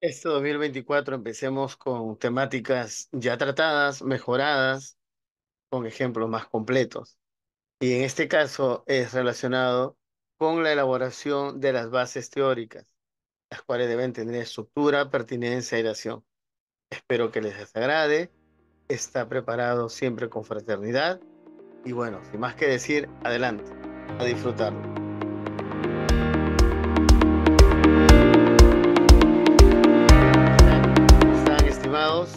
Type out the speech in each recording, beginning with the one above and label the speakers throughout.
Speaker 1: Este 2024 empecemos con temáticas ya tratadas, mejoradas, con ejemplos más completos. Y en este caso es relacionado con la elaboración de las bases teóricas, las cuales deben tener estructura, pertinencia y relación. Espero que les desagrade, Está preparado siempre con fraternidad. Y bueno, sin más que decir, adelante, a disfrutarlo.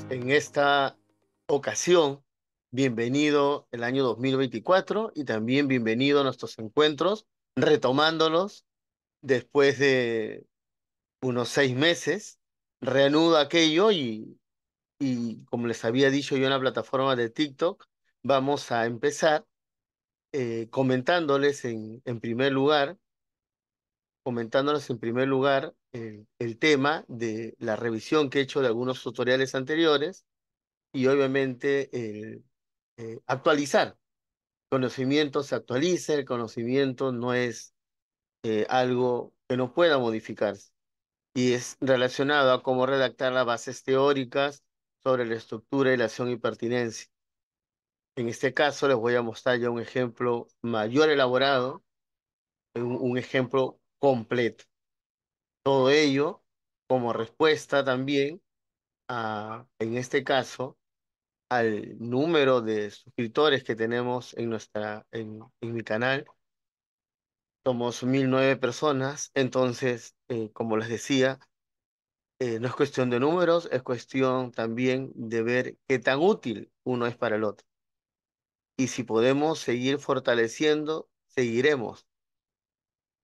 Speaker 1: en esta ocasión. Bienvenido el año 2024 y también bienvenido a nuestros encuentros, retomándolos después de unos seis meses. Reanudo aquello y, como les había dicho yo en la plataforma de TikTok, vamos a empezar eh, comentándoles en, en primer lugar, comentándoles en primer lugar el, tema de la revisión que he hecho de algunos tutoriales anteriores y obviamente el, eh, actualizar. El conocimiento se actualiza, el conocimiento no es eh, algo que no pueda modificarse y es relacionado a cómo redactar las bases teóricas sobre la estructura, acción y pertinencia. En este caso les voy a mostrar ya un ejemplo mayor elaborado, un ejemplo completo. Todo ello como respuesta también a, en este caso, al número de suscriptores que tenemos en, nuestra, en, mi canal. Somos 1009 personas, entonces, eh, como les decía, eh, no es cuestión de números, es cuestión también de ver qué tan útil uno es para el otro. Y si podemos seguir fortaleciendo, seguiremos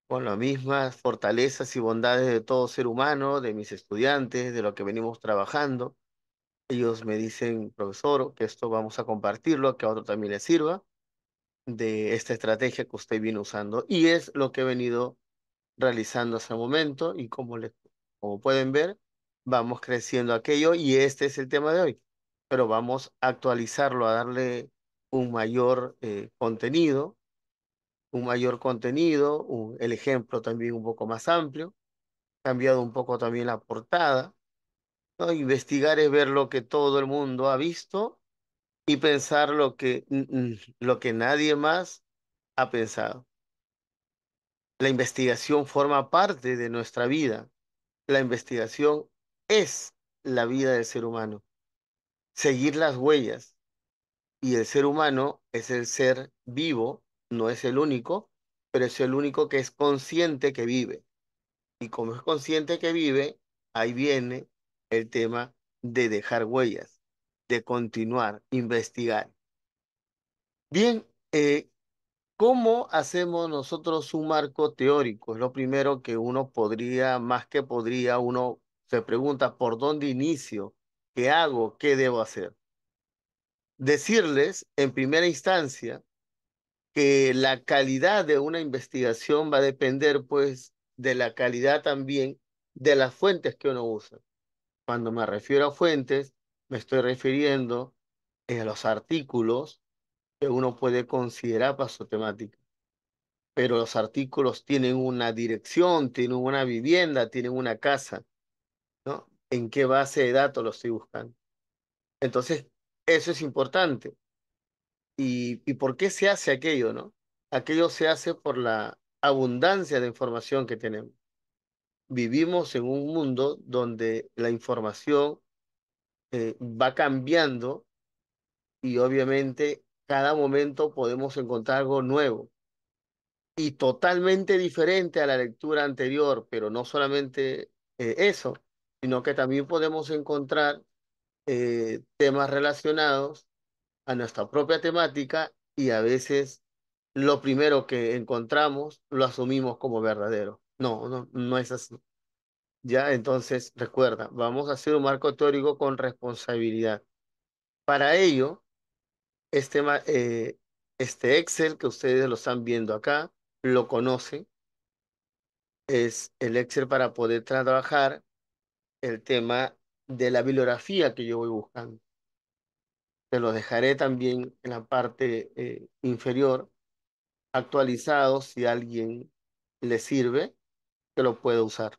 Speaker 1: con las mismas fortalezas y bondades de todo ser humano, de mis estudiantes, de lo que venimos trabajando. Ellos me dicen, profesor, que esto vamos a compartirlo, que a otro también le sirva, de esta estrategia que usted viene usando. Y es lo que he venido realizando hasta el momento y como, pueden ver, vamos creciendo aquello y este es el tema de hoy. Pero vamos a actualizarlo, a darle un mayor eh, contenido un mayor contenido, el ejemplo también un poco más amplio, cambiado un poco también la portada. ¿no? Investigar es ver lo que todo el mundo ha visto y pensar lo que, lo que nadie más ha pensado. La investigación forma parte de nuestra vida. La investigación es la vida del ser humano. Seguir las huellas. Y el ser humano es el ser vivo no es el único, pero es el único que es consciente que vive. Y como es consciente que vive, ahí viene el tema de dejar huellas, de continuar, investigar. Bien, eh, ¿cómo hacemos nosotros un marco teórico? Es lo primero que uno podría, más que podría, uno se pregunta, ¿por dónde inicio? ¿Qué hago? ¿Qué debo hacer? Decirles en primera instancia que la calidad de una investigación va a depender pues de la calidad también de las fuentes que uno usa. Cuando me refiero a fuentes, me estoy refiriendo a los artículos que uno puede considerar para su temática. Pero los artículos tienen una dirección, tienen una vivienda, tienen una casa. ¿no? ¿En qué base de datos los estoy buscando? Entonces, eso es importante y, por qué se hace aquello, ¿no? Aquello se hace por la abundancia de información que tenemos. Vivimos en un mundo donde la información eh, va cambiando y obviamente cada momento podemos encontrar algo nuevo y totalmente diferente a la lectura anterior, pero no solamente eh, eso, sino que también podemos encontrar eh, temas relacionados a nuestra propia temática y a veces lo primero que encontramos lo asumimos como verdadero. No, no, no es así. Ya, entonces, recuerda, vamos a hacer un marco teórico con responsabilidad. Para ello, este, eh, este Excel que ustedes lo están viendo acá, lo conocen, es el Excel para poder trabajar el tema de la bibliografía que yo voy buscando te lo dejaré también en la parte eh, inferior, actualizado, si a alguien le sirve, que lo pueda usar.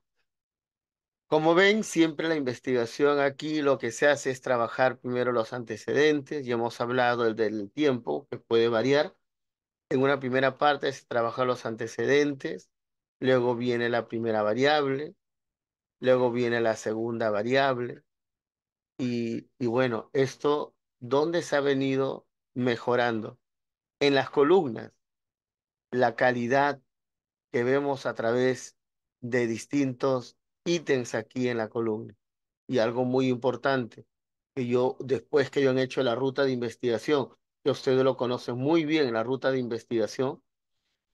Speaker 1: Como ven, siempre la investigación aquí lo que se hace es trabajar primero los antecedentes, ya hemos hablado del, tiempo, que puede variar. En una primera parte se trabajar los antecedentes, luego viene la primera variable, luego viene la segunda variable, y, y, bueno, esto ¿Dónde se ha venido mejorando? En las columnas, la calidad que vemos a través de distintos ítems aquí en la columna. Y algo muy importante, que yo, después que yo han hecho la ruta de investigación, que ustedes lo conocen muy bien, la ruta de investigación,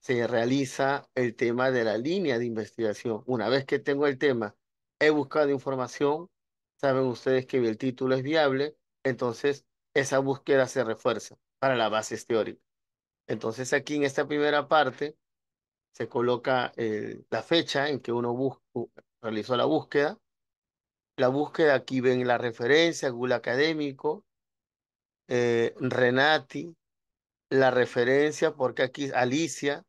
Speaker 1: se realiza el tema de la línea de investigación. Una vez que tengo el tema, he buscado información, saben ustedes que el título es viable, entonces esa búsqueda se refuerza para la bases teórica Entonces aquí en esta primera parte se coloca eh, la fecha en que uno realizó la búsqueda. La búsqueda aquí ven la referencia, Google Académico, eh, Renati, la referencia, porque aquí Alicia,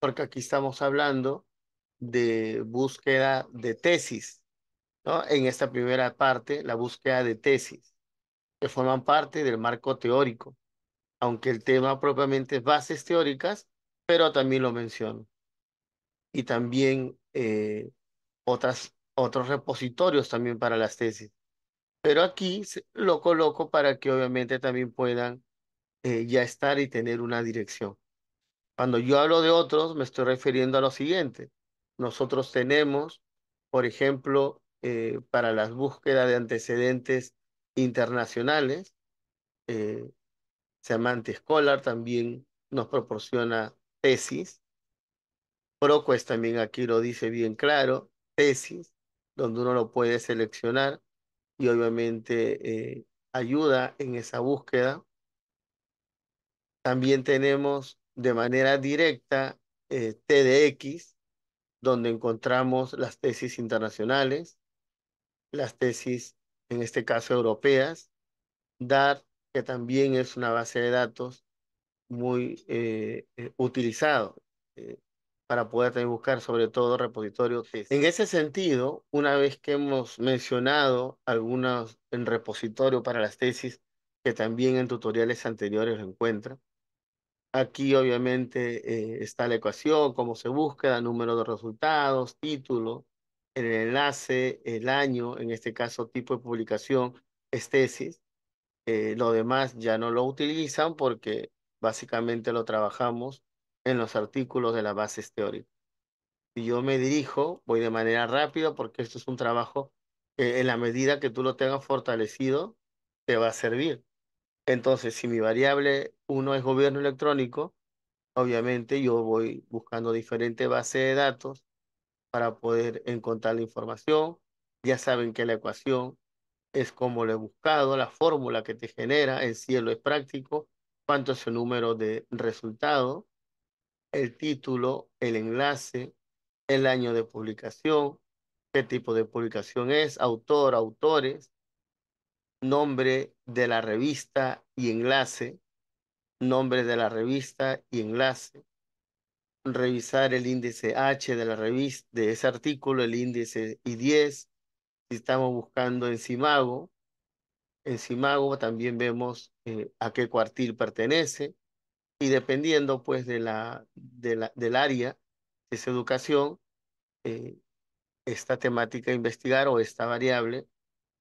Speaker 1: porque aquí estamos hablando de búsqueda de tesis, ¿no? En esta primera parte, la búsqueda de tesis que forman parte del marco teórico, aunque el tema propiamente es bases teóricas, pero también lo menciono. Y también eh, otros repositorios también para las tesis. Pero aquí lo coloco para que obviamente también puedan eh, ya estar y tener una dirección. Cuando yo hablo de otros, me estoy refiriendo a lo siguiente. Nosotros tenemos, por ejemplo, eh, para las búsquedas de antecedentes internacionales. Eh, Scholar también nos proporciona tesis. ProQuest también aquí lo dice bien claro, tesis, donde uno lo puede seleccionar y obviamente eh, ayuda en esa búsqueda. También tenemos de manera directa eh, TDX, donde encontramos las tesis internacionales, las tesis en este caso europeas, dar que también es una base de datos muy utilizada eh, eh, utilizado eh, para poder también buscar sobre todo repositorios. En ese sentido, una vez que hemos mencionado algunos en repositorio para las tesis, que también en tutoriales anteriores lo encuentran, aquí obviamente está la ecuación, cómo se busca, número de resultados, título, el enlace, el año, en este caso tipo de publicación, es tesis. Eh, lo demás ya no lo utilizan porque básicamente lo trabajamos en los artículos de las bases teóricas. Si yo me dirijo, voy de manera rápida porque esto es un trabajo que en la medida que tú lo tengas fortalecido, te va a servir. Entonces, si mi variable 1 es gobierno electrónico, obviamente yo voy buscando diferentes bases de datos para poder encontrar la información. Ya saben que la ecuación es como lo he buscado, la fórmula que te genera, el cielo es práctico, cuánto es el número de resultado, el título, el enlace, el año de publicación, qué tipo de publicación es, autor, autores, nombre de la revista y enlace, nombre de la revista y enlace, revisar el índice H de la revista, de ese artículo, el índice I10. Si estamos buscando en en CIMAGO también vemos eh, a qué cuartil pertenece. Y dependiendo pues de la, de la, del área, de esa educación, eh, esta temática a investigar o esta variable,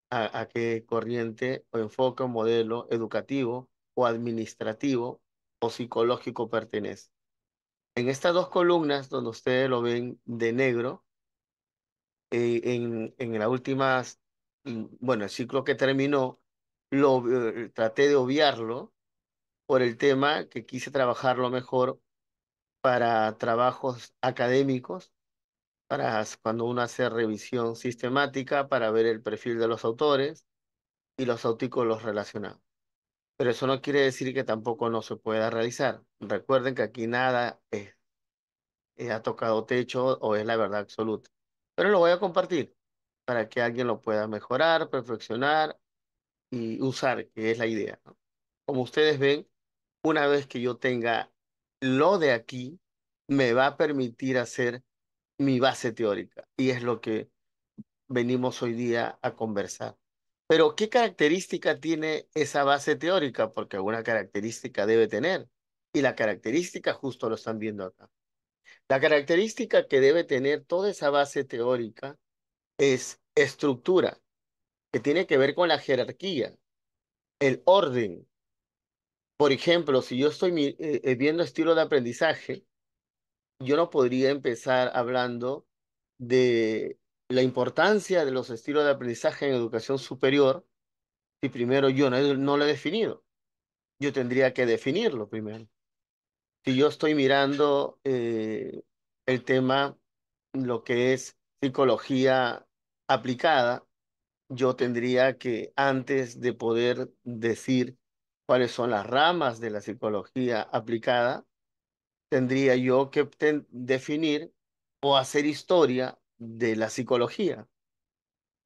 Speaker 1: a, a qué corriente o enfoque o modelo educativo o administrativo o psicológico pertenece. En estas dos columnas donde ustedes lo ven de negro, eh, en, en las últimas, mm, bueno, el ciclo que terminó, lo eh, traté de obviarlo por el tema que quise trabajarlo mejor para trabajos académicos, para cuando uno hace revisión sistemática para ver el perfil de los autores y los artículos relacionados. Pero eso no quiere decir que tampoco no se pueda realizar. Recuerden que aquí nada eh, ha tocado techo o es la verdad absoluta. Pero lo voy a compartir para que alguien lo pueda mejorar, perfeccionar y usar, que es la idea. Como ustedes ven, una vez que yo tenga lo de aquí, me va a permitir hacer mi base teórica. Y es lo que venimos hoy día a conversar. Pero, ¿qué característica tiene esa base teórica? Porque alguna característica debe tener. Y la característica justo lo están viendo acá. La característica que debe tener toda esa base teórica es estructura, que tiene que ver con la jerarquía, el orden. Por ejemplo, si yo estoy eh, eh, viendo estilo de aprendizaje, yo no podría empezar hablando de la importancia de los estilos de aprendizaje en educación superior, si primero yo no, lo he definido, yo tendría que definirlo primero. Si yo estoy mirando eh, el tema, lo que es psicología aplicada, yo tendría que, antes de poder decir cuáles son las ramas de la psicología aplicada, tendría yo que definir o hacer historia de la psicología.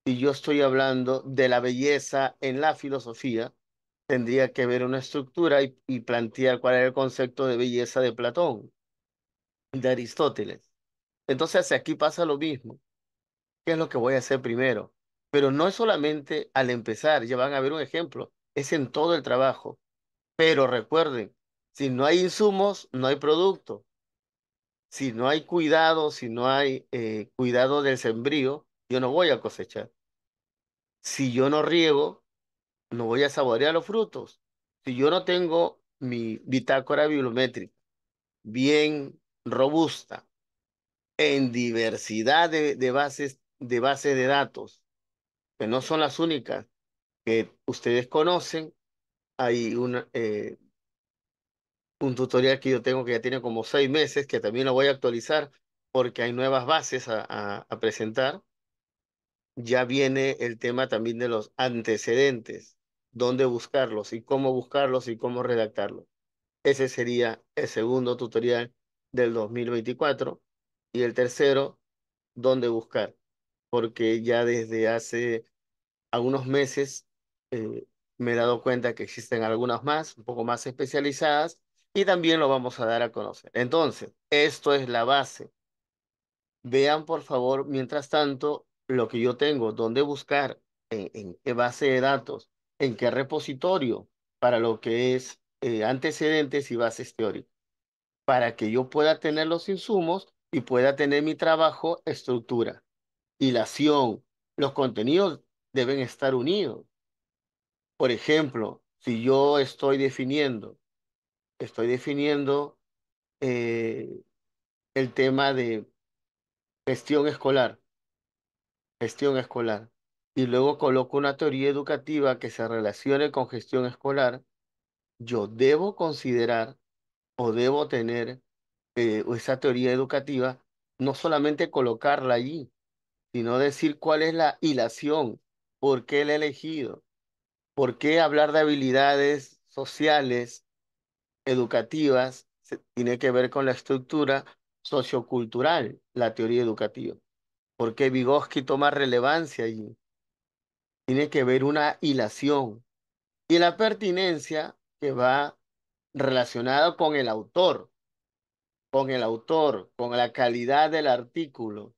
Speaker 1: Si yo estoy hablando de la belleza en la filosofía, tendría que ver una estructura y, plantear cuál era el concepto de belleza de Platón, de Aristóteles. Entonces aquí pasa lo mismo. ¿Qué es lo que voy a hacer primero? Pero no es solamente al empezar, ya van a ver un ejemplo, es en todo el trabajo. Pero recuerden, si no hay insumos, no hay producto si no hay cuidado, si no hay eh, cuidado del sembrío, yo no voy a cosechar. Si yo no riego, no voy a saborear los frutos. Si yo no tengo mi bitácora bibliométrica bien robusta, en diversidad de, bases de de datos, que no son las únicas que ustedes conocen, hay una, eh, un tutorial que yo tengo que ya tiene como seis meses, que también lo voy a actualizar porque hay nuevas bases a, presentar. Ya viene el tema también de los antecedentes, dónde buscarlos y cómo buscarlos y cómo redactarlos. Ese sería el segundo tutorial del 2024 y el tercero, dónde buscar, porque ya desde hace algunos meses eh, me he dado cuenta que existen algunas más, un poco más especializadas, y también lo vamos a dar a conocer. Entonces, esto es la base. Vean, por favor, mientras tanto, lo que yo tengo, dónde buscar, eh, en, qué base de datos, en qué repositorio para lo que es eh, antecedentes y bases teóricas, para que yo pueda tener los insumos y pueda tener mi trabajo, estructura, y la acción. Los contenidos deben estar unidos. Por ejemplo, si yo estoy definiendo estoy definiendo eh, el tema de gestión escolar. Gestión escolar. Y luego coloco una teoría educativa que se relacione con gestión escolar. Yo debo considerar o debo tener eh, esa teoría educativa, no solamente colocarla allí, sino decir cuál es la hilación, por qué la elegido, por qué hablar de habilidades sociales educativas tiene que ver con la estructura sociocultural, la teoría educativa. ¿Por qué Vygotsky toma relevancia allí? Tiene que ver una hilación y la pertinencia que va relacionada con el autor, con el autor, con la calidad del artículo.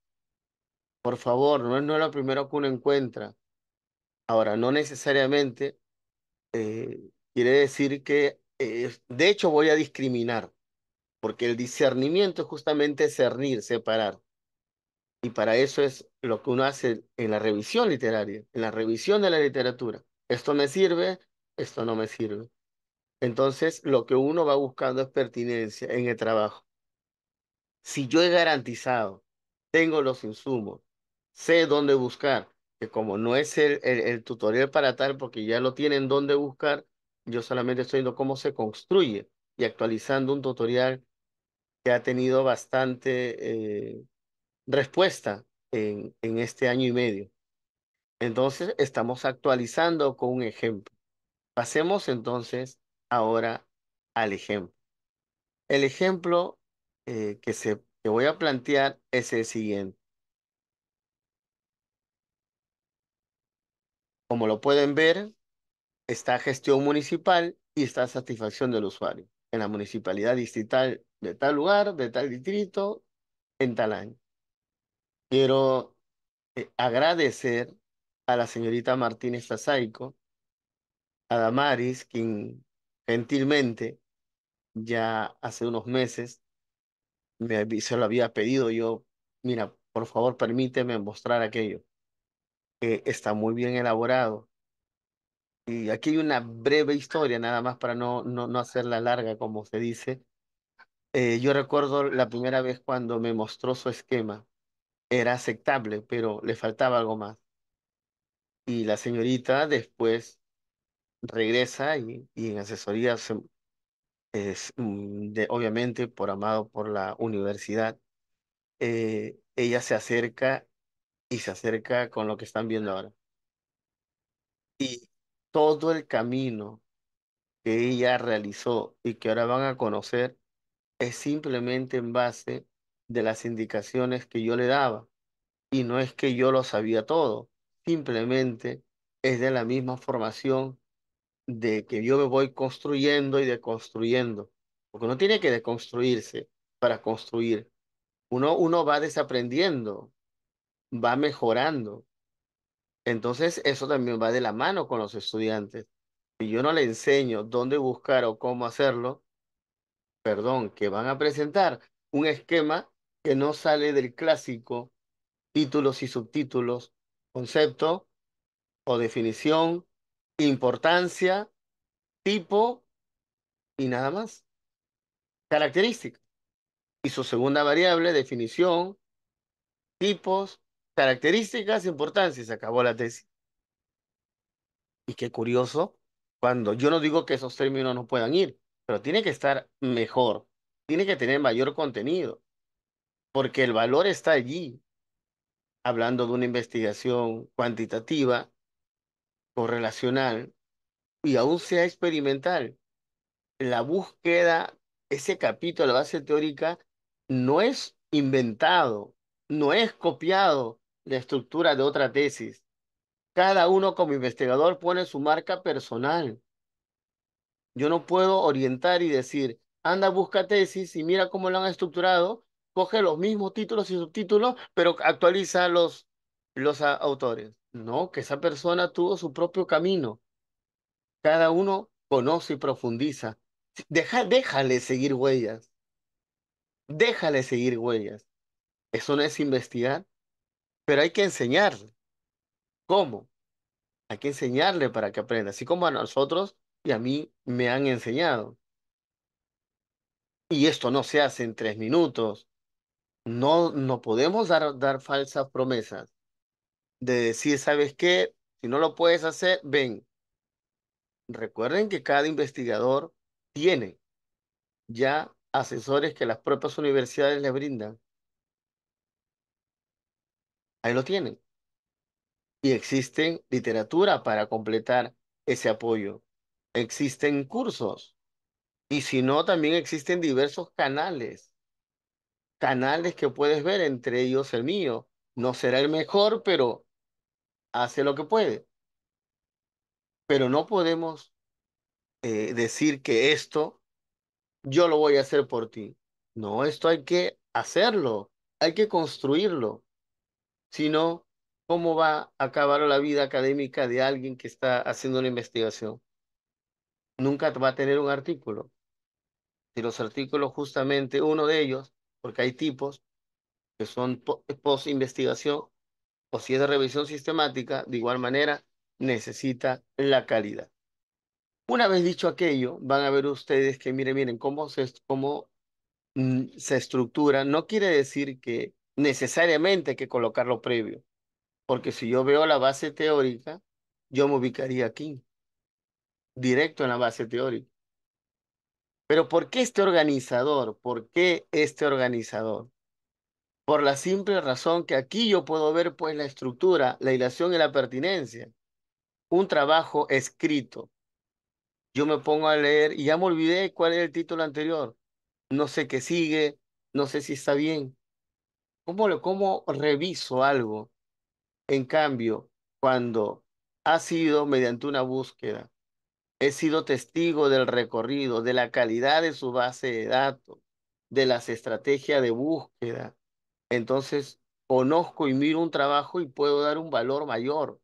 Speaker 1: Por favor, no es, no es lo primero que uno encuentra. Ahora, no necesariamente eh, quiere decir que de hecho voy a discriminar, porque el discernimiento es justamente cernir, separar. Y para eso es lo que uno hace en la revisión literaria, en la revisión de la literatura. Esto me sirve, esto no me sirve. Entonces, lo que uno va buscando es pertinencia en el trabajo. Si yo he garantizado, tengo los insumos, sé dónde buscar, que como no es el, el tutorial para tal, porque ya lo tienen dónde buscar, yo solamente estoy viendo cómo se construye y actualizando un tutorial que ha tenido bastante eh, respuesta en, este año y medio. Entonces, estamos actualizando con un ejemplo. Pasemos entonces ahora al ejemplo. El ejemplo eh, que, se, que voy a plantear es el siguiente. Como lo pueden ver, está gestión municipal y está satisfacción del usuario en la municipalidad distrital de tal lugar, de tal distrito, en tal año. Quiero eh, agradecer a la señorita Martínez Tazaico, a Damaris, quien gentilmente ya hace unos meses se lo había pedido yo, mira, por favor permíteme mostrar aquello. que eh, está muy bien elaborado, y aquí hay una breve historia, nada más para no, no, no hacerla larga, como se dice. Eh, yo recuerdo la primera vez cuando me mostró su esquema. Era aceptable, pero le faltaba algo más. Y la señorita después regresa y, y en asesoría, es, mm, obviamente por amado por la universidad, eh, ella se acerca y se acerca con lo que están viendo ahora. Y todo el camino que ella realizó y que ahora van a conocer es simplemente en base de las indicaciones que yo le daba. Y no es que yo lo sabía todo, simplemente es de la misma formación de que yo me voy construyendo y deconstruyendo. Porque uno tiene que deconstruirse para construir. Uno, uno va desaprendiendo, va mejorando. Entonces, eso también va de la mano con los estudiantes. Si yo no le enseño dónde buscar o cómo hacerlo, perdón, que van a presentar un esquema que no sale del clásico, títulos y subtítulos, concepto o definición, importancia, tipo y nada más. Característica. Y su segunda variable, definición, tipos, Características, importancia, se acabó la tesis. Y qué curioso, cuando yo no digo que esos términos no puedan ir, pero tiene que estar mejor, tiene que tener mayor contenido, porque el valor está allí, hablando de una investigación cuantitativa, correlacional, y aún sea experimental. La búsqueda, ese capítulo, la base teórica, no es inventado, no es copiado, la estructura de otra tesis. Cada uno como investigador pone su marca personal. Yo no puedo orientar y decir, anda, busca tesis y mira cómo lo han estructurado, coge los mismos títulos y subtítulos, pero actualiza los, los autores. No, que esa persona tuvo su propio camino. Cada uno conoce y profundiza. Deja, déjale seguir huellas. Déjale seguir huellas. Eso no es investigar. Pero hay que enseñarle. ¿Cómo? Hay que enseñarle para que aprenda, así como a nosotros y a mí me han enseñado. Y esto no se hace en tres minutos. No, no podemos dar, dar falsas promesas de decir, ¿sabes qué? Si no lo puedes hacer, ven. Recuerden que cada investigador tiene ya asesores que las propias universidades le brindan Ahí lo tienen. Y existen literatura para completar ese apoyo. Existen cursos. Y si no, también existen diversos canales. Canales que puedes ver, entre ellos el mío. No será el mejor, pero hace lo que puede. Pero no podemos eh, decir que esto yo lo voy a hacer por ti. No, esto hay que hacerlo, hay que construirlo sino cómo va a acabar la vida académica de alguien que está haciendo una investigación. Nunca va a tener un artículo. Si los artículos, justamente uno de ellos, porque hay tipos que son eh, post-investigación, o si es de revisión sistemática, de igual manera, necesita la calidad. Una vez dicho aquello, van a ver ustedes que miren, miren cómo se, cómo, mm, se estructura. No quiere decir que necesariamente hay que colocarlo previo, porque si yo veo la base teórica, yo me ubicaría aquí, directo en la base teórica. Pero ¿por qué este organizador? ¿Por qué este organizador? Por la simple razón que aquí yo puedo ver pues la estructura, la ilación y la pertinencia. Un trabajo escrito. Yo me pongo a leer y ya me olvidé cuál es el título anterior. No sé qué sigue, no sé si está bien. ¿Cómo, reviso algo? En cambio, cuando ha sido mediante una búsqueda, he sido testigo del recorrido, de la calidad de su base de datos, de las estrategias de búsqueda, entonces conozco y miro un trabajo y puedo dar un valor mayor.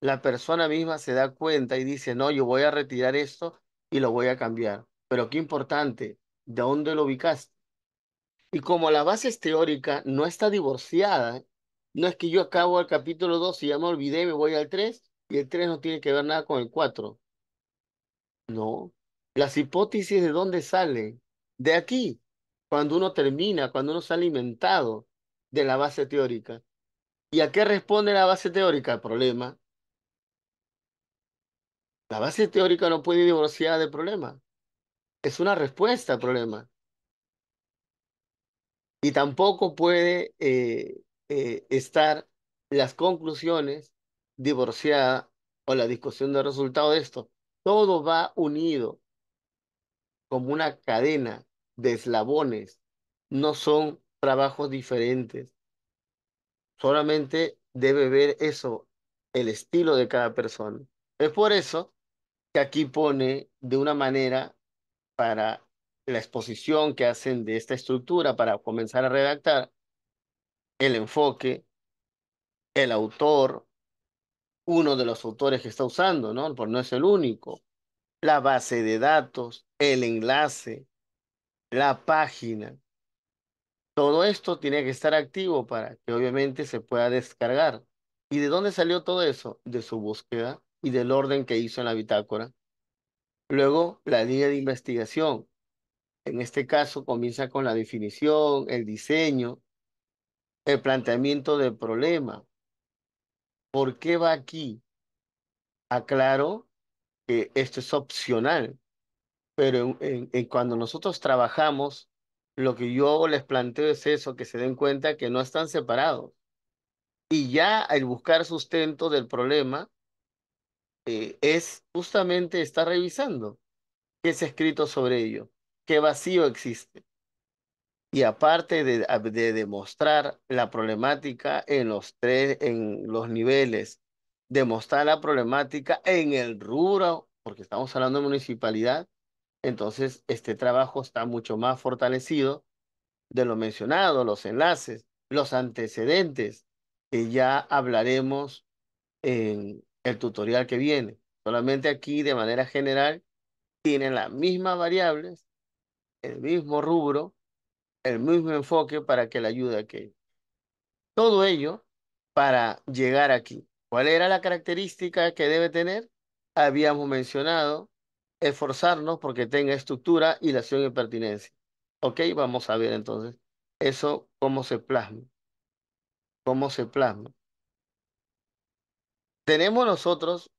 Speaker 1: La persona misma se da cuenta y dice, no, yo voy a retirar esto y lo voy a cambiar. Pero qué importante, ¿de dónde lo ubicaste? Y como la base es teórica, no está divorciada. No es que yo acabo el capítulo 2 y ya me olvidé, me voy al 3 y el 3 no tiene que ver nada con el 4. No. Las hipótesis de dónde salen. De aquí, cuando uno termina, cuando uno se ha alimentado de la base teórica. ¿Y a qué responde la base teórica al problema? La base teórica no puede divorciar del problema. Es una respuesta al problema. Y tampoco puede eh, eh, estar las conclusiones divorciadas o la discusión del resultado de esto. Todo va unido como una cadena de eslabones. No son trabajos diferentes. Solamente debe ver eso, el estilo de cada persona. Es por eso que aquí pone de una manera para la exposición que hacen de esta estructura para comenzar a redactar, el enfoque, el autor, uno de los autores que está usando, ¿no? por no es el único. La base de datos, el enlace, la página. Todo esto tiene que estar activo para que obviamente se pueda descargar. ¿Y de dónde salió todo eso? De su búsqueda y del orden que hizo en la bitácora. Luego, la línea de investigación, en este caso comienza con la definición, el diseño, el planteamiento del problema. ¿Por qué va aquí? Aclaro que esto es opcional, pero en, cuando nosotros trabajamos, lo que yo les planteo es eso, que se den cuenta que no están separados. Y ya el buscar sustento del problema eh, es justamente estar revisando qué es escrito sobre ello qué vacío existe. Y aparte de, demostrar la problemática en los tres, en los niveles, demostrar la problemática en el rubro, porque estamos hablando de municipalidad, entonces este trabajo está mucho más fortalecido de lo mencionado, los enlaces, los antecedentes, que ya hablaremos en el tutorial que viene. Solamente aquí de manera general tienen las mismas variables el mismo rubro, el mismo enfoque para que la ayude a Todo ello para llegar aquí. ¿Cuál era la característica que debe tener? Habíamos mencionado esforzarnos porque tenga estructura y la acción y pertinencia. Ok, vamos a ver entonces eso cómo se plasma. Cómo se plasma. Tenemos nosotros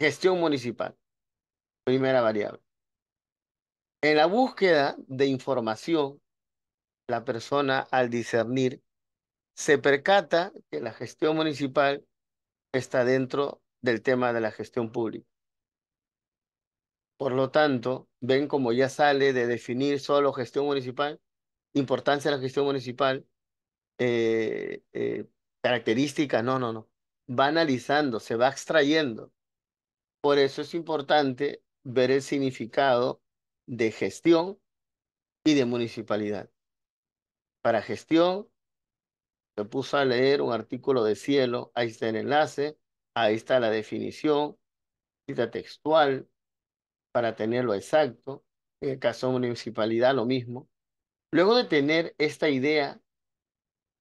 Speaker 1: gestión municipal, primera variable. En la búsqueda de información, la persona al discernir se percata que la gestión municipal está dentro del tema de la gestión pública. Por lo tanto, ven como ya sale de definir solo gestión municipal, importancia de la gestión municipal, eh, eh, características, no, no, no. Va analizando, se va extrayendo. Por eso es importante ver el significado de gestión y de municipalidad. Para gestión, me puse a leer un artículo de Cielo, ahí está el enlace, ahí está la definición, cita textual, para tenerlo exacto. En el caso de municipalidad, lo mismo. Luego de tener esta idea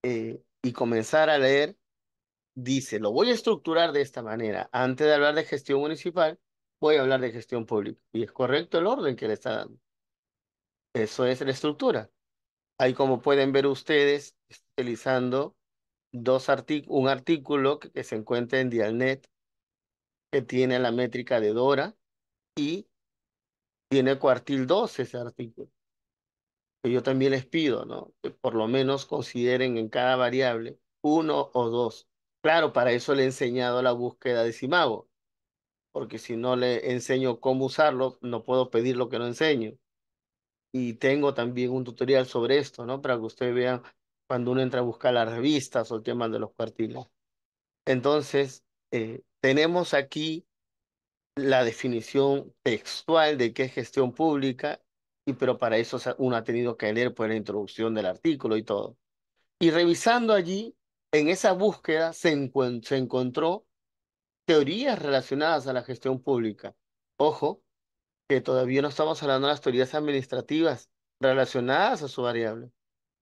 Speaker 1: eh, y comenzar a leer, dice, lo voy a estructurar de esta manera. Antes de hablar de gestión municipal, voy a hablar de gestión pública. Y es correcto el orden que le está dando. Eso es la estructura. Ahí como pueden ver ustedes, utilizando dos un artículo que, se encuentra en Dialnet, que tiene la métrica de Dora y tiene cuartil 2 ese artículo. que Yo también les pido, ¿no? Que por lo menos consideren en cada variable uno o dos. Claro, para eso le he enseñado la búsqueda de Simago porque si no le enseño cómo usarlo, no puedo pedir lo que no enseño. Y tengo también un tutorial sobre esto, ¿no? Para que ustedes vean cuando uno entra a buscar las revistas o el tema de los cuartiles. Entonces, eh, tenemos aquí la definición textual de qué es gestión pública, y pero para eso uno ha tenido que leer por pues, la introducción del artículo y todo. Y revisando allí, en esa búsqueda se, se encontró teorías relacionadas a la gestión pública. Ojo, que todavía no estamos hablando de las teorías administrativas relacionadas a su variable,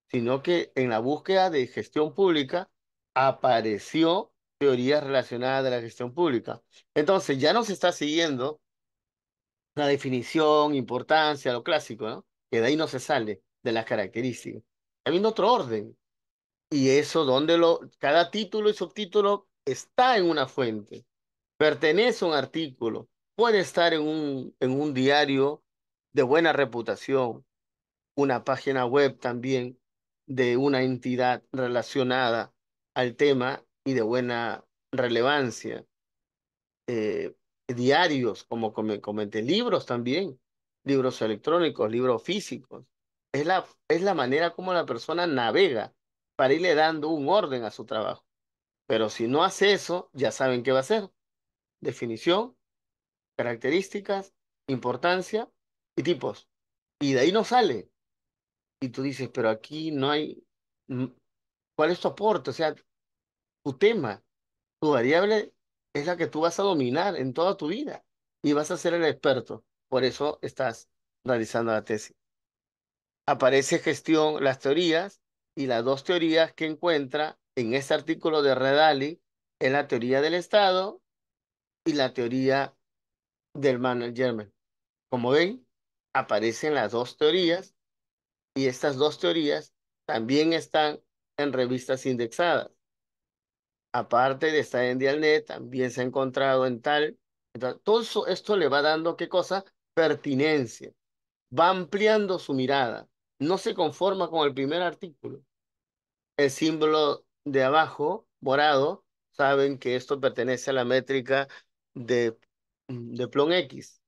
Speaker 1: sino que en la búsqueda de gestión pública apareció teorías relacionadas a la gestión pública. Entonces, ya no se está siguiendo la definición, importancia, lo clásico, ¿no? Que de ahí no se sale de las características. Está viendo otro orden. Y eso donde lo, cada título y subtítulo está en una fuente pertenece a un artículo, puede estar en un, en un diario de buena reputación, una página web también de una entidad relacionada al tema y de buena relevancia. Eh, diarios, como comenté, libros también, libros electrónicos, libros físicos. Es la, es la manera como la persona navega para irle dando un orden a su trabajo. Pero si no hace eso, ya saben qué va a hacer definición, características, importancia y tipos. Y de ahí no sale. Y tú dices, pero aquí no hay, mm, ¿cuál es tu aporte? O sea, tu tema, tu variable es la que tú vas a dominar en toda tu vida y vas a ser el experto. Por eso estás realizando la tesis. Aparece gestión, las teorías y las dos teorías que encuentra en este artículo de Redali en la teoría del Estado y la teoría del management. Como ven, aparecen las dos teorías y estas dos teorías también están en revistas indexadas. Aparte de estar en Dialnet, también se ha encontrado en tal. Entonces, todo esto le va dando, ¿qué cosa? Pertinencia. Va ampliando su mirada. No se conforma con el primer artículo. El símbolo de abajo, morado, saben que esto pertenece a la métrica de, mm, de Plon X,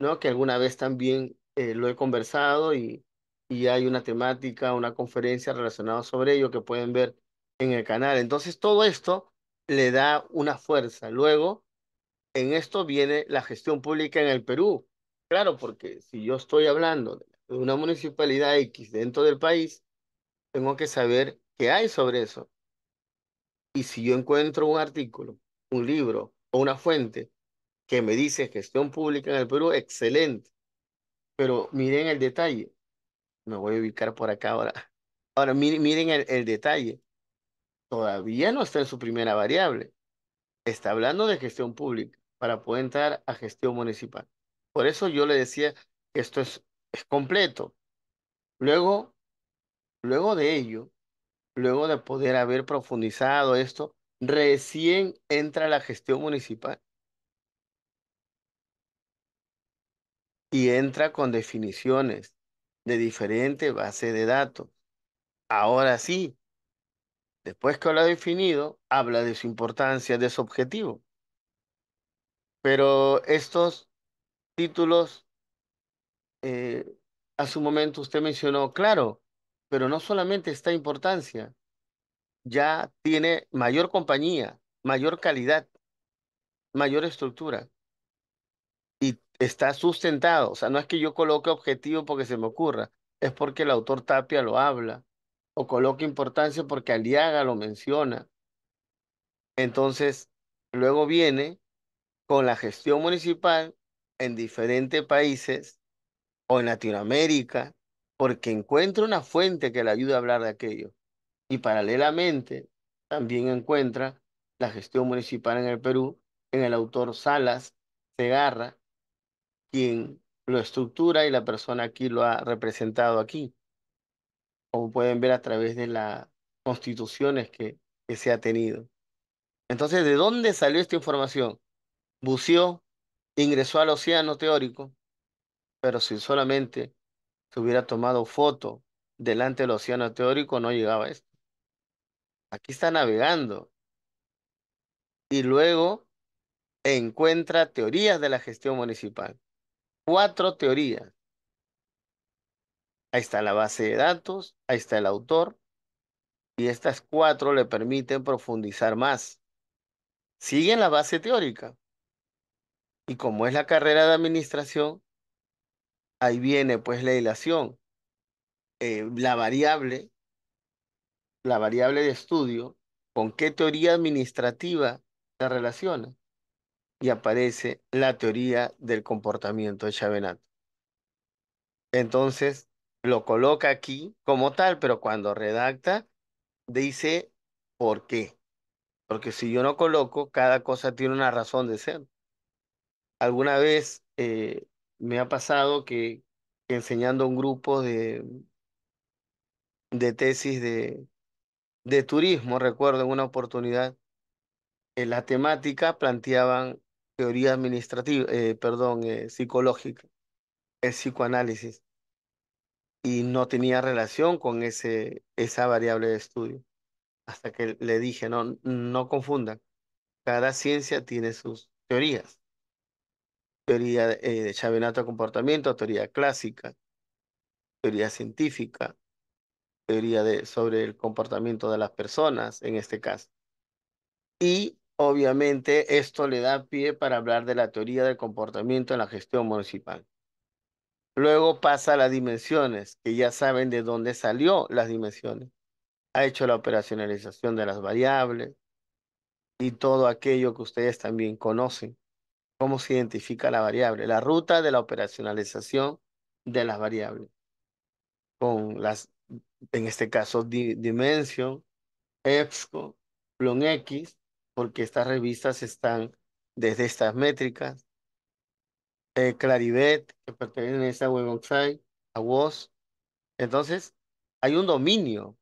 Speaker 1: ¿no? Que alguna vez también eh, lo he conversado y, y hay una temática, una conferencia relacionada sobre ello que pueden ver en el canal. Entonces todo esto le da una fuerza. Luego, en esto viene la gestión pública en el Perú. Claro, porque si yo estoy hablando de una municipalidad X dentro del país, tengo que saber qué hay sobre eso. Y si yo encuentro un artículo, un libro, una fuente que me dice gestión pública en el Perú, excelente. Pero miren el detalle. Me voy a ubicar por acá ahora. Ahora miren, el, detalle. Todavía no está en su primera variable. Está hablando de gestión pública para poder entrar a gestión municipal. Por eso yo le decía que esto es, es completo. Luego, luego de ello, luego de poder haber profundizado esto, recién entra la gestión municipal y entra con definiciones de diferente base de datos. Ahora sí, después que lo ha definido, habla de su importancia, de su objetivo. Pero estos títulos, eh, a su momento usted mencionó, claro, pero no solamente esta importancia, ya tiene mayor compañía, mayor calidad, mayor estructura y está sustentado. O sea, no es que yo coloque objetivo porque se me ocurra, es porque el autor Tapia lo habla o coloque importancia porque Aliaga lo menciona. Entonces, luego viene con la gestión municipal en diferentes países o en Latinoamérica, porque encuentra una fuente que le ayude a hablar de aquello y paralelamente también encuentra la gestión municipal en el Perú en el autor Salas Segarra, quien lo estructura y la persona aquí lo ha representado aquí, como pueden ver a través de las constituciones que, se ha tenido. Entonces, ¿de dónde salió esta información? Buceó, ingresó al océano teórico, pero si solamente se hubiera tomado foto delante del océano teórico, no llegaba esto. Aquí está navegando. Y luego encuentra teorías de la gestión municipal. Cuatro teorías. Ahí está la base de datos, ahí está el autor. Y estas cuatro le permiten profundizar más. Siguen la base teórica. Y como es la carrera de administración, ahí viene pues la dilación, eh, la variable la variable de estudio con qué teoría administrativa se relaciona. Y aparece la teoría del comportamiento de Chavenat. Entonces, lo coloca aquí como tal, pero cuando redacta, dice por qué. Porque si yo no coloco, cada cosa tiene una razón de ser. Alguna vez eh, me ha pasado que, enseñando un grupo de, de tesis de, de turismo, recuerdo en una oportunidad, en la temática planteaban teoría administrativa, eh, perdón, eh, psicológica, el psicoanálisis, y no tenía relación con ese, esa variable de estudio. Hasta que le dije, no, no confundan, cada ciencia tiene sus teorías. Teoría de chavenato eh, de comportamiento, teoría clásica, teoría científica, teoría de, sobre el comportamiento de las personas en este caso. Y obviamente esto le da pie para hablar de la teoría del comportamiento en la gestión municipal. Luego pasa a las dimensiones, que ya saben de dónde salió las dimensiones. Ha hecho la operacionalización de las variables y todo aquello que ustedes también conocen cómo se identifica la variable, la ruta de la operacionalización de las variables, con las en este caso Dimension, EBSCO, Plon X, porque estas revistas están desde estas métricas, eh, Clarivet, que pertenece a WebOxide, a WOS. Entonces, hay un dominio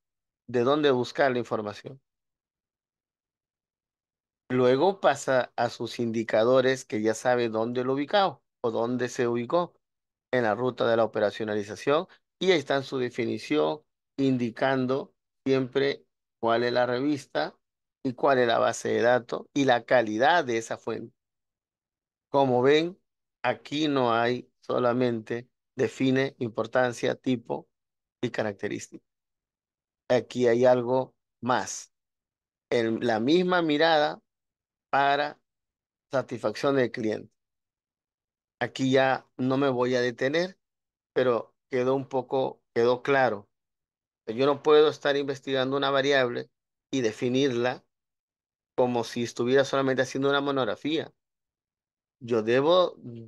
Speaker 1: de dónde buscar la información. Luego pasa a sus indicadores que ya sabe dónde lo ubicó o dónde se ubicó en la ruta de la operacionalización y está en su definición indicando siempre cuál es la revista y cuál es la base de datos y la calidad de esa fuente. Como ven, aquí no hay solamente define importancia, tipo y característica. Aquí hay algo más. en la misma mirada para satisfacción del cliente. Aquí ya no me voy a detener, pero quedó un poco, quedó claro. Yo no puedo estar investigando una variable y definirla como si estuviera solamente haciendo una monografía. Yo debo mm,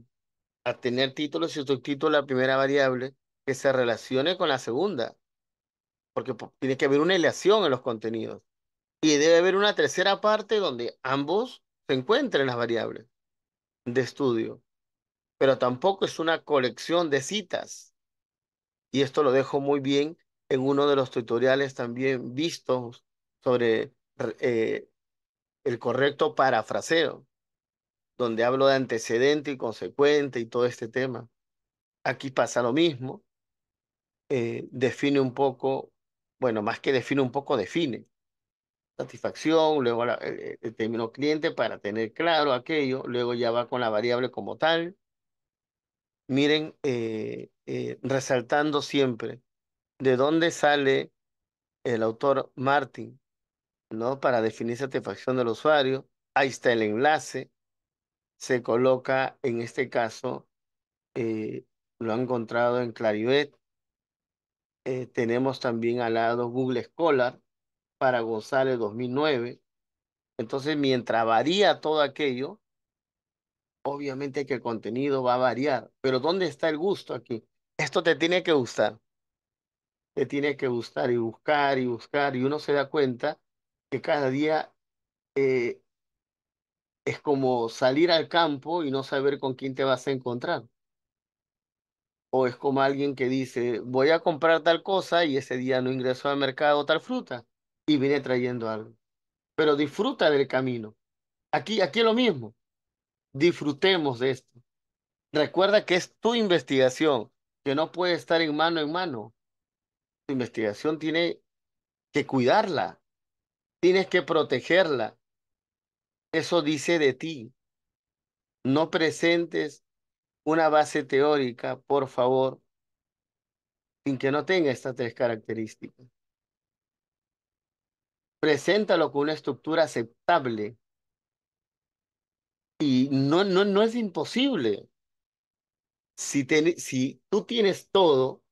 Speaker 1: tener títulos y subtítulos la primera variable que se relacione con la segunda, porque tiene que haber una eleación en los contenidos. Y debe haber una tercera parte donde ambos se encuentren las variables de estudio, pero tampoco es una colección de citas y esto lo dejo muy bien en uno de los tutoriales también vistos sobre eh, el correcto parafraseo, donde hablo de antecedente y consecuente y todo este tema. Aquí pasa lo mismo. Eh, define un poco, bueno, más que define un poco, define. Satisfacción, luego el eh, término cliente para tener claro aquello, luego ya va con la variable como tal, miren, eh, eh, resaltando siempre de dónde sale el autor Martin, ¿no? Para definir satisfacción del usuario. Ahí está el enlace. Se coloca, en este caso, eh, lo ha encontrado en Clarivet. tenemos también al lado Google Scholar para González 2009. Entonces, mientras varía todo aquello, obviamente que el contenido va a variar, pero ¿dónde está el gusto aquí? Esto te tiene que gustar. Te tiene que gustar y buscar y buscar y uno se da cuenta que cada día eh, es como salir al campo y no saber con quién te vas a encontrar. O es como alguien que dice, voy a comprar tal cosa y ese día no ingresó al mercado tal fruta y viene trayendo algo. Pero disfruta del camino. Aquí, aquí es lo mismo disfrutemos de esto. Recuerda que es tu investigación, que no puede estar en mano en mano. Tu investigación tiene que cuidarla, tienes que protegerla. Eso dice de ti. No presentes una base teórica, por favor, sin que no tenga estas tres características. Preséntalo con una estructura aceptable y no, no, no es imposible. Si, si tú tienes todo,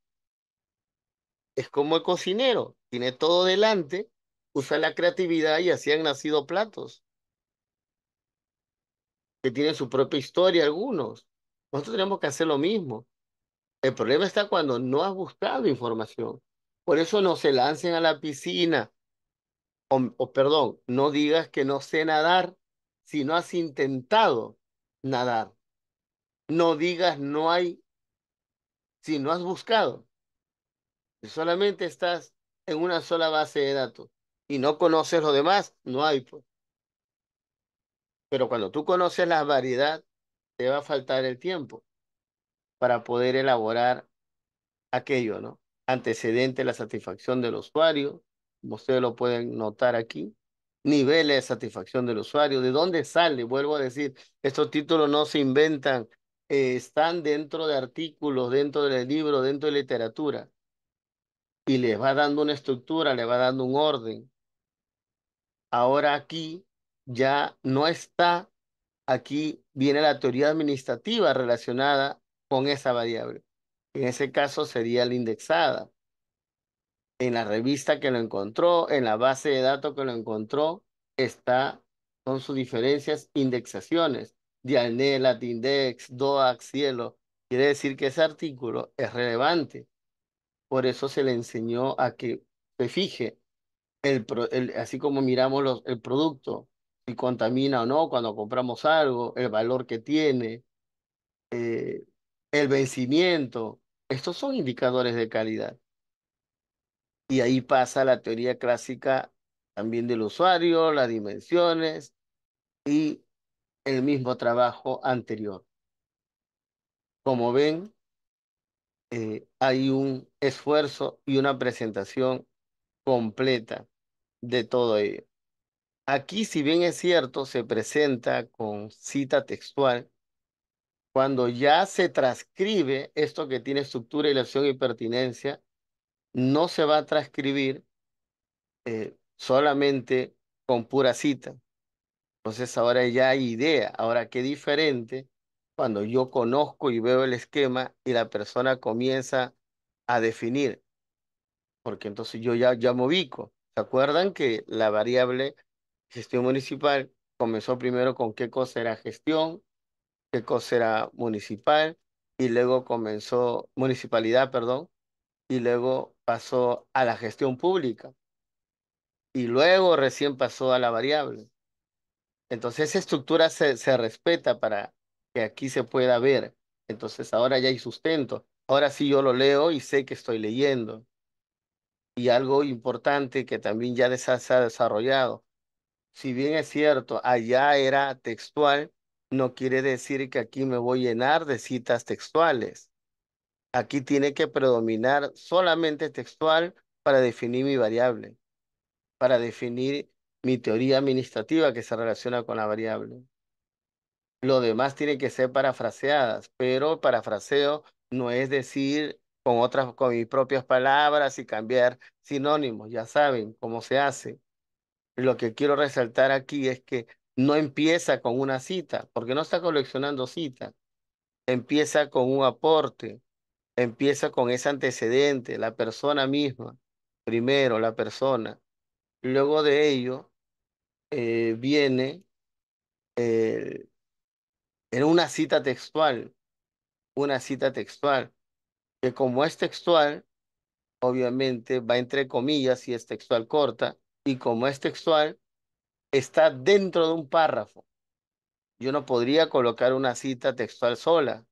Speaker 1: es como el cocinero, tiene todo delante, usa la creatividad y así han nacido platos. Que tienen su propia historia algunos. Nosotros tenemos que hacer lo mismo. El problema está cuando no has buscado información. Por eso no se lancen a la piscina. O, o, perdón, no digas que no sé nadar si no has intentado nadar. No digas no hay si no has buscado. Solamente estás en una sola base de datos y no conoces lo demás, no hay. Pues. Pero cuando tú conoces la variedad, te va a faltar el tiempo para poder elaborar aquello, ¿no? Antecedente, la satisfacción del usuario, como ustedes lo pueden notar aquí niveles de satisfacción del usuario, de dónde sale, vuelvo a decir, estos títulos no se inventan, eh, están dentro de artículos, dentro del libro, dentro de literatura, y les va dando una estructura, le va dando un orden. Ahora aquí ya no está, aquí viene la teoría administrativa relacionada con esa variable. En ese caso sería la indexada en la revista que lo encontró, en la base de datos que lo encontró, está con sus diferencias indexaciones. Dialnet, Latindex, DOAC, Cielo. Quiere decir que ese artículo es relevante. Por eso se le enseñó a que se fije, el, así como miramos el producto, si contamina o no cuando compramos algo, el valor que tiene, eh, el vencimiento. Estos son indicadores de calidad. Y ahí pasa la teoría clásica también del usuario, las dimensiones y el mismo trabajo anterior. Como ven, eh, hay un esfuerzo y una presentación completa de todo ello. Aquí, si bien es cierto, se presenta con cita textual, cuando ya se transcribe esto que tiene estructura, elección y pertinencia, no se va a transcribir eh, solamente con pura cita. Entonces ahora ya hay idea, ahora qué diferente cuando yo conozco y veo el esquema y la persona comienza a definir, porque entonces yo ya, ya me ubico. ¿Se acuerdan que la variable gestión municipal comenzó primero con qué cosa era gestión, qué cosa era municipal, y luego comenzó municipalidad, perdón, y luego pasó a la gestión pública y luego recién pasó a la variable. Entonces esa estructura se, respeta para que aquí se pueda ver. Entonces ahora ya hay sustento. Ahora sí yo lo leo y sé que estoy leyendo. Y algo importante que también ya se ha desarrollado. Si bien es cierto, allá era textual, no quiere decir que aquí me voy a llenar de citas textuales. Aquí tiene que predominar solamente textual para definir mi variable, para definir mi teoría administrativa que se relaciona con la variable. Lo demás tiene que ser parafraseadas, pero parafraseo no es decir con otras, con mis propias palabras y cambiar sinónimos, ya saben cómo se hace. Lo que quiero resaltar aquí es que no empieza con una cita, porque no está coleccionando citas. Empieza con un aporte, empieza con ese antecedente, la persona misma, primero la persona. Luego de ello eh, viene eh, en una cita textual, una cita textual, que como es textual, obviamente va entre comillas y es textual corta, y como es textual, está dentro de un párrafo. Yo no podría colocar una cita textual sola,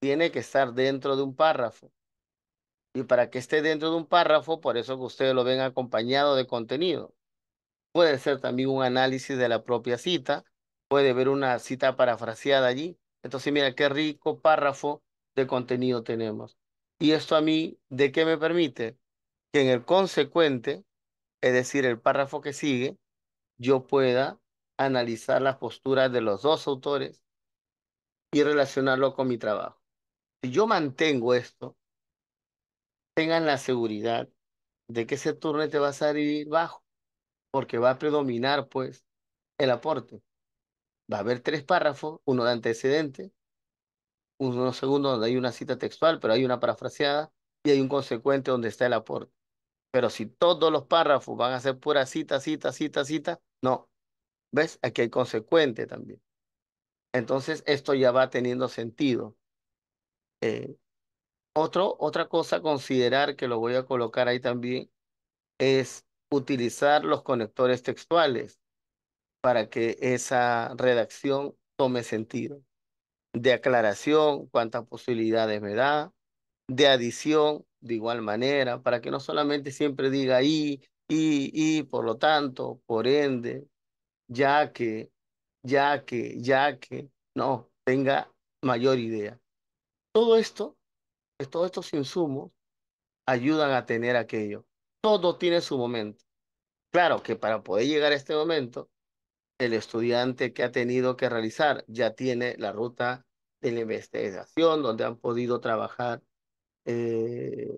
Speaker 1: tiene que estar dentro de un párrafo. Y para que esté dentro de un párrafo, por eso que ustedes lo ven acompañado de contenido. Puede ser también un análisis de la propia cita, puede ver una cita parafraseada allí. Entonces, mira qué rico párrafo de contenido tenemos. Y esto a mí, ¿de qué me permite? Que en el consecuente, es decir, el párrafo que sigue, yo pueda analizar las posturas de los dos autores y relacionarlo con mi trabajo si yo mantengo esto, tengan la seguridad de que ese turno te va a salir bajo, porque va a predominar, pues, el aporte. Va a haber tres párrafos, uno de antecedente, uno segundo donde hay una cita textual, pero hay una parafraseada, y hay un consecuente donde está el aporte. Pero si todos los párrafos van a ser pura cita, cita, cita, cita, no. ¿Ves? Aquí hay consecuente también. Entonces, esto ya va teniendo sentido. Eh, otro, otra cosa a considerar que lo voy a colocar ahí también es utilizar los conectores textuales para que esa redacción tome sentido. De aclaración, cuántas posibilidades me da. De adición, de igual manera, para que no solamente siempre diga y, y, y, por lo tanto, por ende, ya que, ya que, ya que, no, tenga mayor idea. Todo esto, todos estos insumos ayudan a tener aquello. Todo tiene su momento. Claro que para poder llegar a este momento, el estudiante que ha tenido que realizar ya tiene la ruta de la investigación, donde han podido trabajar eh,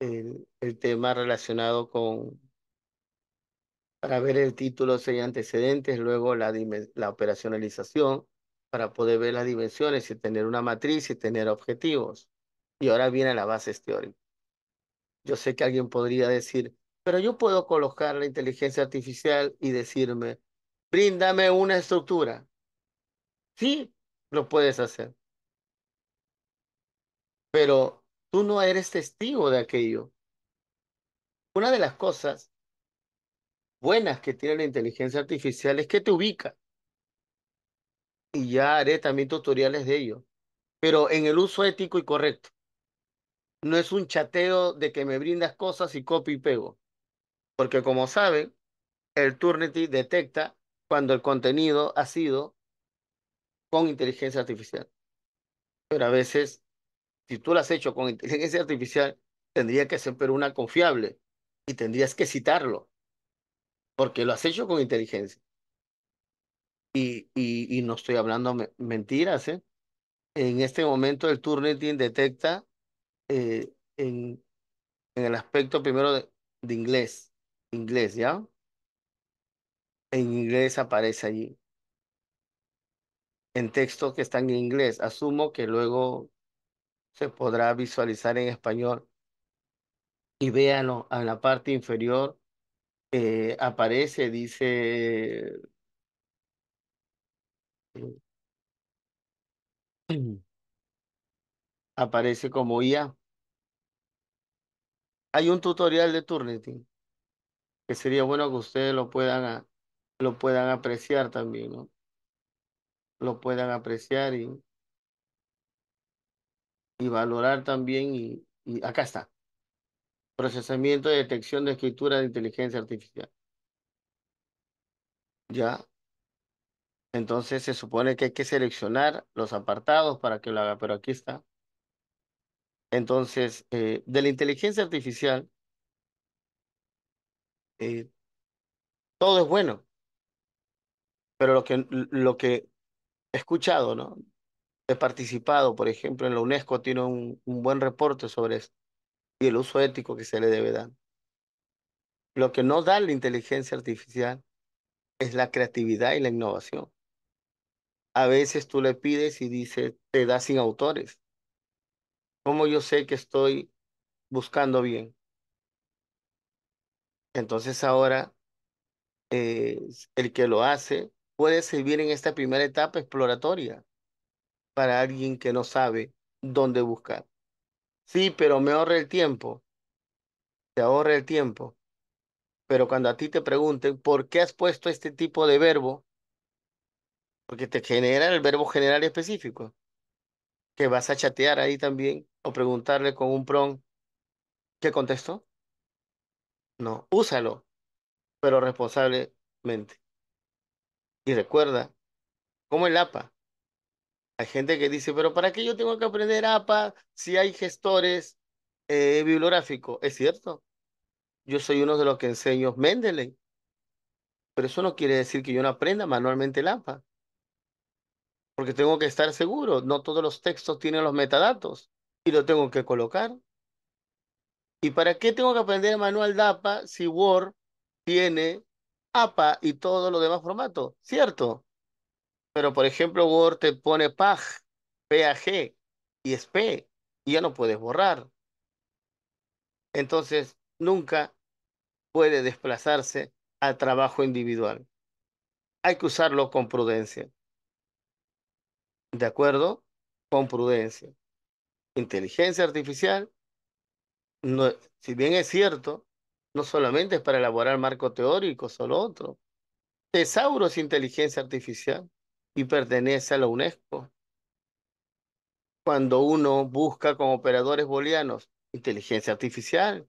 Speaker 1: el, tema relacionado con, para ver el título, sería antecedentes, luego la, la operacionalización, para poder ver las dimensiones y tener una matriz y tener objetivos. Y ahora viene la base teórica. Yo sé que alguien podría decir, pero yo puedo colocar la inteligencia artificial y decirme, bríndame una estructura. Sí, lo puedes hacer. Pero tú no eres testigo de aquello. Una de las cosas buenas que tiene la inteligencia artificial es que te ubica y ya haré también tutoriales de ello, pero en el uso ético y correcto. No es un chateo de que me brindas cosas y copio y pego, porque como saben, el Turnity detecta cuando el contenido ha sido con inteligencia artificial. Pero a veces, si tú lo has hecho con inteligencia artificial, tendría que ser una confiable y tendrías que citarlo, porque lo has hecho con inteligencia y, no estoy hablando mentiras, ¿eh? En este momento el Turnitin detecta eh, en, el aspecto primero de, inglés, inglés, ¿ya? En inglés aparece allí en textos que están en inglés. Asumo que luego se podrá visualizar en español. Y véanlo, en la parte inferior eh, aparece, dice Aparece como IA. Hay un tutorial de Turnitin que sería bueno que ustedes lo puedan, lo puedan apreciar también, Lo puedan apreciar y, valorar también. Y, y acá está. Procesamiento de detección de escritura de inteligencia artificial. Ya, entonces se supone que hay que seleccionar los apartados para que lo haga, pero aquí está. Entonces, eh, de la inteligencia artificial, eh, todo es bueno. Pero lo que, lo que he escuchado, ¿no? He participado, por ejemplo, en la UNESCO tiene un, un buen reporte sobre esto y el uso ético que se le debe dar. Lo que no da la inteligencia artificial es la creatividad y la innovación. A veces tú le pides y dice, te da sin autores. ¿Cómo yo sé que estoy buscando bien? Entonces ahora eh, el que lo hace puede servir en esta primera etapa exploratoria para alguien que no sabe dónde buscar. Sí, pero me ahorra el tiempo. Te ahorra el tiempo. Pero cuando a ti te pregunten por qué has puesto este tipo de verbo, porque te genera el verbo general y específico, que vas a chatear ahí también o preguntarle con un pron, ¿qué contesto? No, úsalo, pero responsablemente. Y recuerda, como el APA, hay gente que dice, pero ¿para qué yo tengo que aprender APA si hay gestores eh, bibliográficos? Es cierto, yo soy uno de los que enseño Mendeley, pero eso no quiere decir que yo no aprenda manualmente el APA porque tengo que estar seguro. No todos los textos tienen los metadatos y lo tengo que colocar. ¿Y para qué tengo que aprender el manual DAPA si Word tiene APA y todo los demás formatos? ¿Cierto? Pero, por ejemplo, Word te pone PAG, PAG y sp y ya no puedes borrar. Entonces, nunca puede desplazarse al trabajo individual. Hay que usarlo con prudencia. ¿De acuerdo? Con prudencia. Inteligencia artificial, no, si bien es cierto, no solamente es para elaborar marco teórico, solo otro. Tesauro es inteligencia artificial y pertenece a la UNESCO. Cuando uno busca con operadores booleanos inteligencia artificial,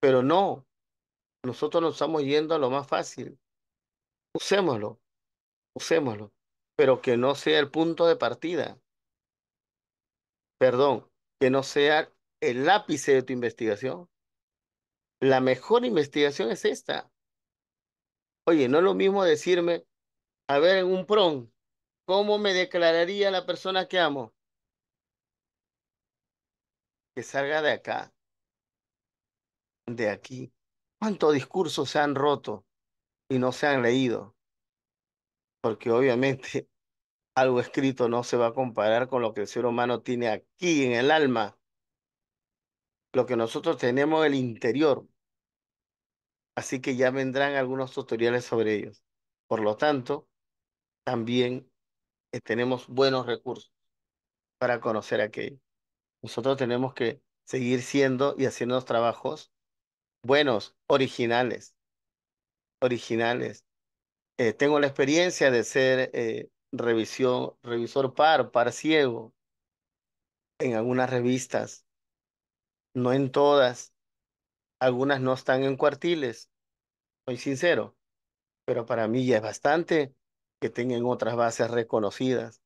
Speaker 1: pero no, nosotros nos estamos yendo a lo más fácil. Usémoslo, usémoslo pero que no sea el punto de partida. Perdón, que no sea el lápiz de tu investigación. La mejor investigación es esta. Oye, no es lo mismo decirme, a ver, en un pron ¿cómo me declararía la persona que amo? Que salga de acá, de aquí. ¿Cuántos discursos se han roto y no se han leído? porque obviamente algo escrito no se va a comparar con lo que el ser humano tiene aquí en el alma, lo que nosotros tenemos en el interior. Así que ya vendrán algunos tutoriales sobre ellos. Por lo tanto, también eh, tenemos buenos recursos para conocer aquello. Nosotros tenemos que seguir siendo y haciendo los trabajos buenos, originales, originales, eh, tengo la experiencia de ser eh, revisión, revisor par, par ciego, en algunas revistas, no en todas. Algunas no están en cuartiles, soy sincero, pero para mí ya es bastante que tengan otras bases reconocidas.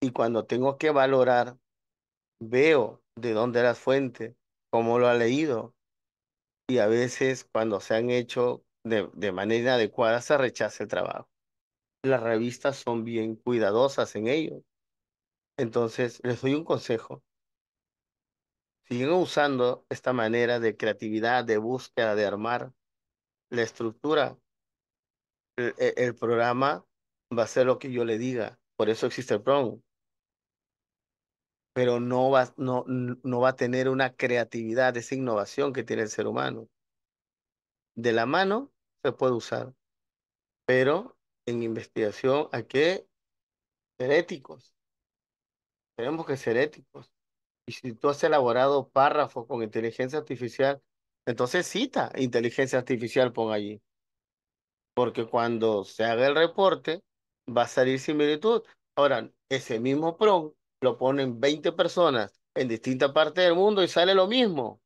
Speaker 1: Y cuando tengo que valorar, veo de dónde era la fuente, cómo lo ha leído. Y a veces cuando se han hecho de, manera adecuada se rechaza el trabajo. Las revistas son bien cuidadosas en ello. Entonces, les doy un consejo. Siguen usando esta manera de creatividad, de búsqueda, de armar la estructura. El, e, programa va a ser lo que yo le diga. Por eso existe el PROM. Pero no va, no, no va a tener una creatividad, esa innovación que tiene el ser humano. De la mano se puede usar. Pero en investigación hay que ser éticos. Tenemos que ser éticos. Y si tú has elaborado párrafos con inteligencia artificial, entonces cita inteligencia artificial, pon allí. Porque cuando se haga el reporte, va a salir similitud. Ahora, ese mismo PROM lo ponen 20 personas en distintas partes del mundo y sale lo mismo.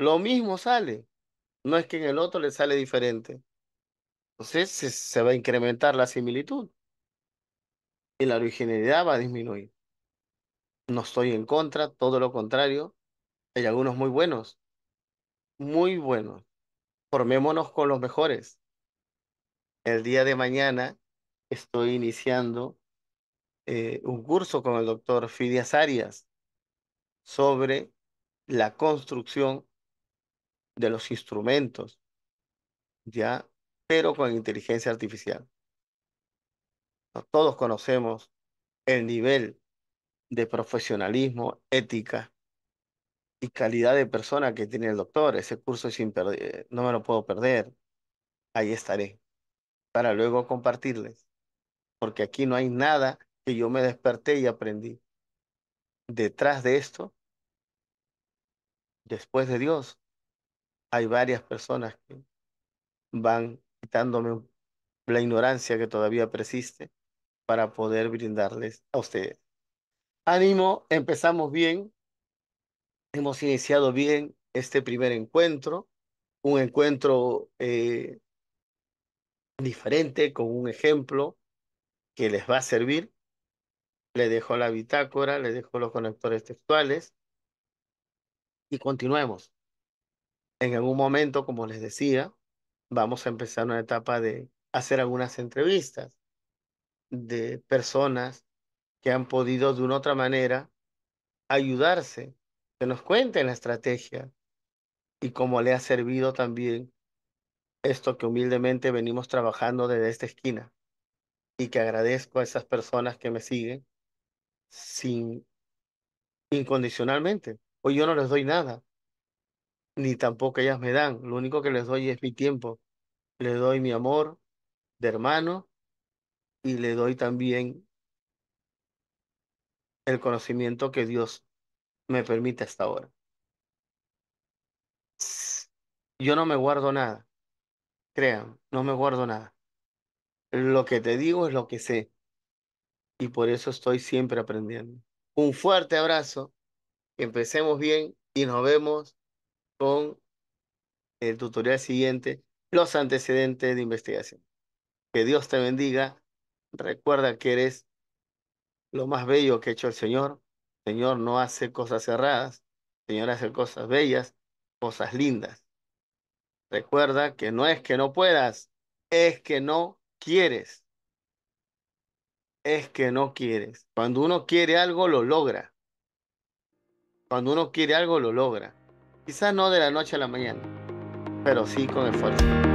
Speaker 1: Lo mismo sale. No es que en el otro le sale diferente. Entonces se, va a incrementar la similitud y la originalidad va a disminuir. No estoy en contra, todo lo contrario. Hay algunos muy buenos, muy buenos. Formémonos con los mejores. El día de mañana estoy iniciando eh, un curso con el doctor Fidias Arias sobre la construcción de los instrumentos, ¿ya? Pero con inteligencia artificial. Todos conocemos el nivel de profesionalismo, ética y calidad de persona que tiene el doctor. Ese curso es eh, no me lo puedo perder. Ahí estaré para luego compartirles, porque aquí no hay nada que yo me desperté y aprendí. Detrás de esto, después de Dios, hay varias personas que van quitándome la ignorancia que todavía persiste para poder brindarles a ustedes. Ánimo, empezamos bien, hemos iniciado bien este primer encuentro, un encuentro eh, diferente con un ejemplo que les va a servir. Le dejo la bitácora, le dejo los conectores textuales y continuemos en algún momento, como les decía, vamos a empezar una etapa de hacer algunas entrevistas de personas que han podido de una otra manera ayudarse, que nos cuenten la estrategia y cómo le ha servido también esto que humildemente venimos trabajando desde esta esquina y que agradezco a esas personas que me siguen sin incondicionalmente. Hoy yo no les doy nada, ni tampoco ellas me dan. Lo único que les doy es mi tiempo. le doy mi amor de hermano y le doy también el conocimiento que Dios me permite hasta ahora. Yo no me guardo nada. Crean, no me guardo nada. Lo que te digo es lo que sé. Y por eso estoy siempre aprendiendo. Un fuerte abrazo. Empecemos bien y nos vemos con el tutorial siguiente, los antecedentes de investigación. Que Dios te bendiga. Recuerda que eres lo más bello que ha hecho el Señor. El Señor no hace cosas cerradas. Señor hace cosas bellas, cosas lindas. Recuerda que no es que no puedas, es que no quieres. Es que no quieres. Cuando uno quiere algo, lo logra. Cuando uno quiere algo, lo logra. Quizá no de la noche a la mañana, pero sí con esfuerzo.